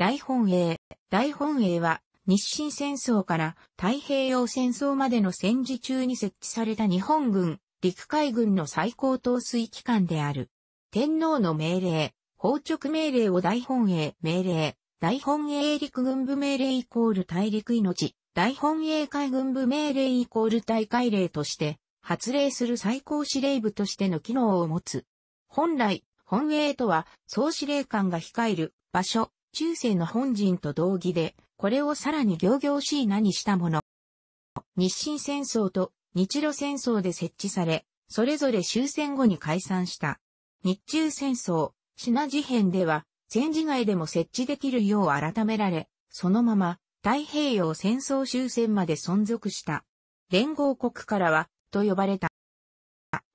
大本営。大本営は日清戦争から太平洋戦争までの戦時中に設置された日本軍、陸海軍の最高統帥機関である。天皇の命令、法直命令を大本営命令、大本営陸軍部命令イコール大陸命、大本営海軍部命令イコール大海令として、発令する最高司令部としての機能を持つ。本来、本営とは、総司令官が控える場所、中世の本人と同義で、これをさらに行々しい名にしたもの。日清戦争と日露戦争で設置され、それぞれ終戦後に解散した。日中戦争、品事変では、戦時外でも設置できるよう改められ、そのまま太平洋戦争終戦まで存続した。連合国からは、と呼ばれた。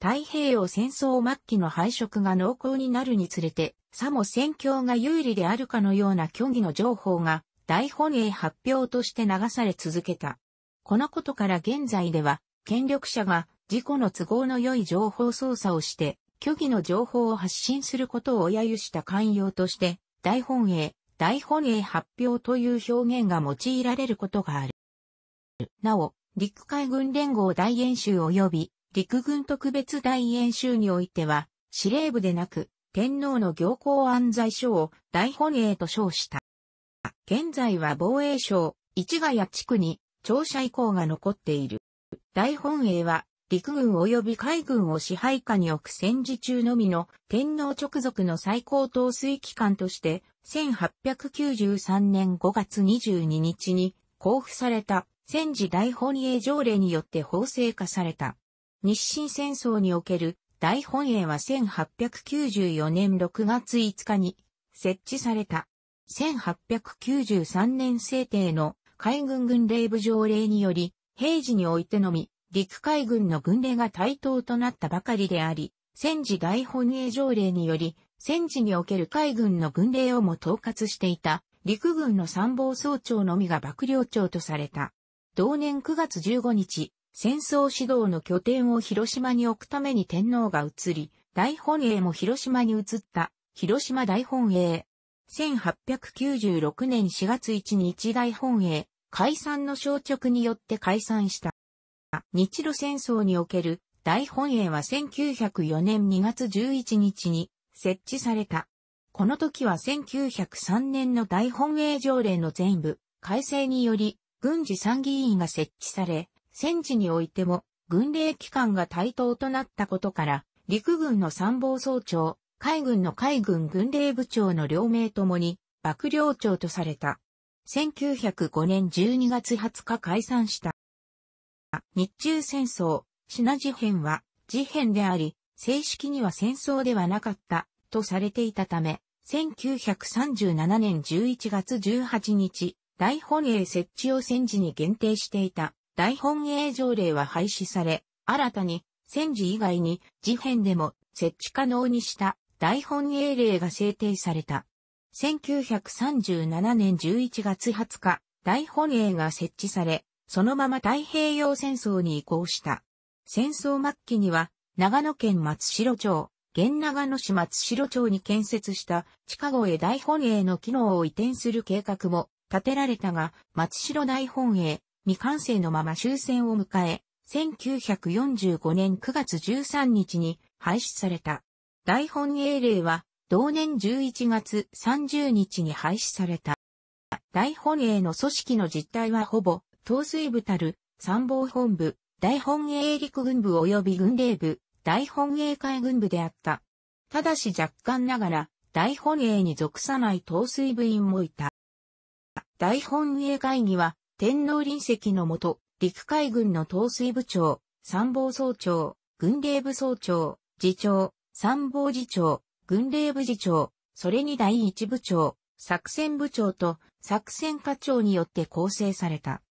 太平洋戦争末期の配色が濃厚になるにつれて、さも戦況が有利であるかのような虚偽の情報が大本営発表として流され続けた。このことから現在では、権力者が事故の都合の良い情報操作をして、虚偽の情報を発信することを揶揄した寛容として、大本営、大本営発表という表現が用いられることがある。なお、陸海軍連合大演習及び陸軍特別大演習においては、司令部でなく、天皇の行幸安在所を大本営と称した。現在は防衛省、市ヶ谷地区に庁舎遺構が残っている。大本営は陸軍及び海軍を支配下に置く戦時中のみの天皇直属の最高統帥機関として1893年5月22日に交付された戦時大本営条例によって法制化された。日清戦争における大本営は1894年6月5日に設置された。1893年制定の海軍軍令部条例により、平時においてのみ、陸海軍の軍令が対等となったばかりであり、戦時大本営条例により、戦時における海軍の軍令をも統括していた、陸軍の参謀総長のみが幕僚長とされた。同年9月15日、戦争指導の拠点を広島に置くために天皇が移り、大本営も広島に移った、広島大本営。1896年4月1日大本営、解散の消直によって解散した。日露戦争における大本営は1904年2月11日に設置された。この時は1903年の大本営条例の全部改正により軍事参議院が設置され、戦時においても、軍令機関が対等となったことから、陸軍の参謀総長、海軍の海軍軍令部長の両名ともに、幕僚長とされた。1905年12月20日解散した。日中戦争、品事変は、事変であり、正式には戦争ではなかった、とされていたため、1937年11月18日、大本営設置を戦時に限定していた。大本営条例は廃止され、新たに戦時以外に事変でも設置可能にした大本営令が制定された。1937年11月20日、大本営が設置され、そのまま太平洋戦争に移行した。戦争末期には、長野県松代町、現長野市松代町に建設した地下越大本営の機能を移転する計画も立てられたが、松代大本営、未完成のまま終戦を迎え、1945年9月13日に廃止された。大本営令は同年11月30日に廃止された。大本営の組織の実態はほぼ、統帥部たる参謀本部、大本営陸軍部及び軍令部、大本営海軍部であった。ただし若干ながら、大本営に属さない統帥部員もいた。大本営会議は、天皇臨席のもと、陸海軍の統帥部長、参謀総長、軍令部総長、次長、参謀次長、軍令部次長、それに第一部長、作戦部長と作戦課長によって構成された。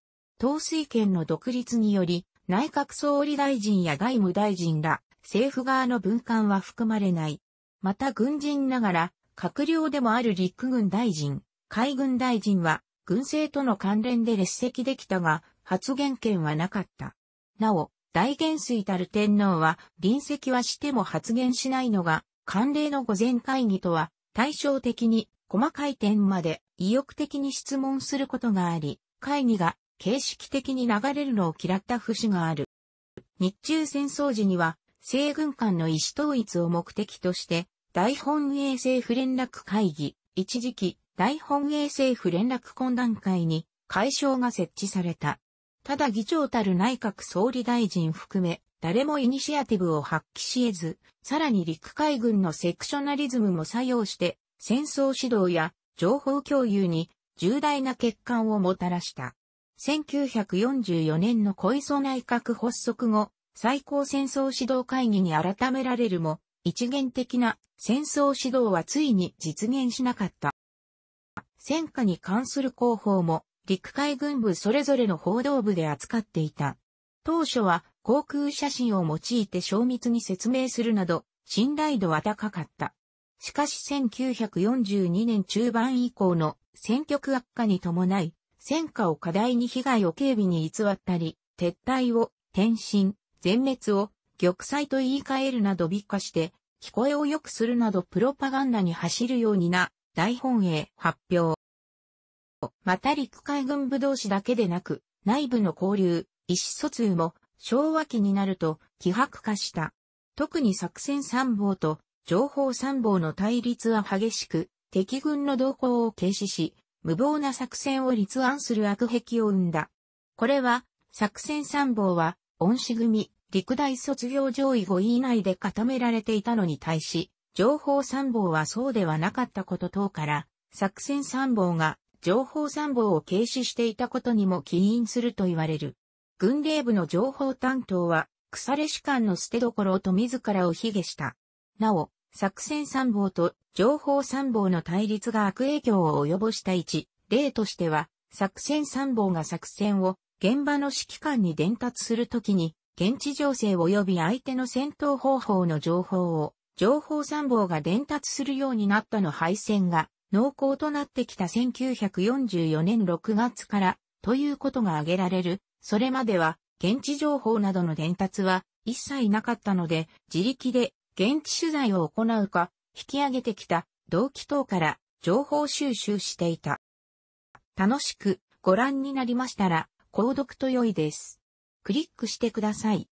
統帥権の独立により、内閣総理大臣や外務大臣ら、政府側の文官は含まれない。また軍人ながら、閣僚でもある陸軍大臣、海軍大臣は、軍政との関連で列席できたが、発言権はなかった。なお、大元帥たる天皇は、臨席はしても発言しないのが、慣例の御前会議とは、対照的に、細かい点まで意欲的に質問することがあり、会議が形式的に流れるのを嫌った節がある。日中戦争時には、西軍間の意思統一を目的として、大本営政府連絡会議、一時期、大本営政府連絡懇談会に会賞が設置された。ただ議長たる内閣総理大臣含め、誰もイニシアティブを発揮し得ず、さらに陸海軍のセクショナリズムも作用して、戦争指導や情報共有に重大な欠陥をもたらした。1944年の小磯内閣発足後、最高戦争指導会議に改められるも、一元的な戦争指導はついに実現しなかった。戦火に関する広報も、陸海軍部それぞれの報道部で扱っていた。当初は航空写真を用いて精密に説明するなど、信頼度は高かった。しかし1942年中盤以降の戦局悪化に伴い、戦火を過大に被害を警備に偽ったり、撤退を、転身、全滅を、玉砕と言い換えるなど美化して、聞こえを良くするなどプロパガンダに走るようにな、大本営発表。また陸海軍部同士だけでなく、内部の交流、意思疎通も昭和期になると希薄化した。特に作戦参謀と情報参謀の対立は激しく、敵軍の動向を軽視し、無謀な作戦を立案する悪癖を生んだ。これは、作戦参謀は、恩師組、陸大卒業上位5位以内で固められていたのに対し、情報参謀はそうではなかったこと等から、作戦参謀が情報参謀を軽視していたことにも起因すると言われる。軍令部の情報担当は、腐れ士官の捨て所と自らを卑下した。なお、作戦参謀と情報参謀の対立が悪影響を及ぼした一例としては、作戦参謀が作戦を現場の指揮官に伝達するときに、現地情勢及び相手の戦闘方法の情報を情報参謀が伝達するようになったの敗戦が濃厚となってきた1944年6月からということが挙げられる。それまでは現地情報などの伝達は一切なかったので自力で現地取材を行うか引き上げてきた同期等から情報収集していた。楽しくご覧になりましたら購読と良いです。クリックしてください。